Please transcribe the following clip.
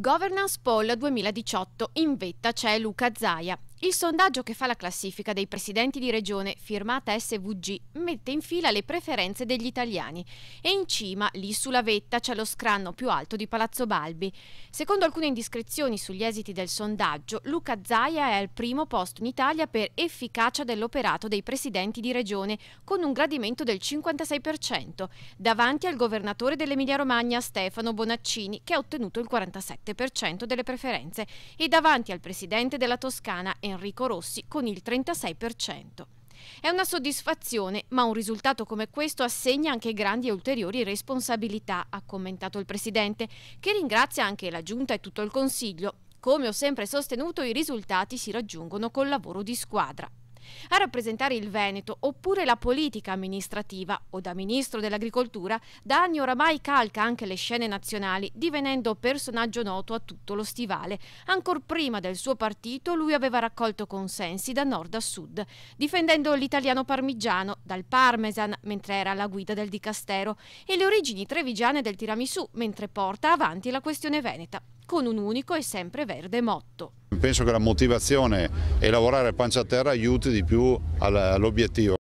Governance Poll 2018 in vetta c'è Luca Zaia. Il sondaggio che fa la classifica dei presidenti di regione, firmata SVG, mette in fila le preferenze degli italiani e in cima, lì sulla vetta, c'è lo scranno più alto di Palazzo Balbi. Secondo alcune indiscrezioni sugli esiti del sondaggio, Luca Zaia è al primo posto in Italia per efficacia dell'operato dei presidenti di regione, con un gradimento del 56%, davanti al governatore dell'Emilia-Romagna Stefano Bonaccini, che ha ottenuto il 47% delle preferenze, e davanti al presidente della Toscana Enrico Rossi con il 36%. È una soddisfazione, ma un risultato come questo assegna anche grandi e ulteriori responsabilità, ha commentato il Presidente, che ringrazia anche la Giunta e tutto il Consiglio. Come ho sempre sostenuto, i risultati si raggiungono col lavoro di squadra. A rappresentare il Veneto oppure la politica amministrativa o da ministro dell'agricoltura, da anni oramai calca anche le scene nazionali, divenendo personaggio noto a tutto lo stivale. Ancor prima del suo partito lui aveva raccolto consensi da nord a sud, difendendo l'italiano parmigiano dal parmesan mentre era alla guida del dicastero e le origini trevigiane del tiramisù mentre porta avanti la questione veneta con un unico e sempre verde motto. Penso che la motivazione e lavorare a pancia a terra aiuti di più all'obiettivo.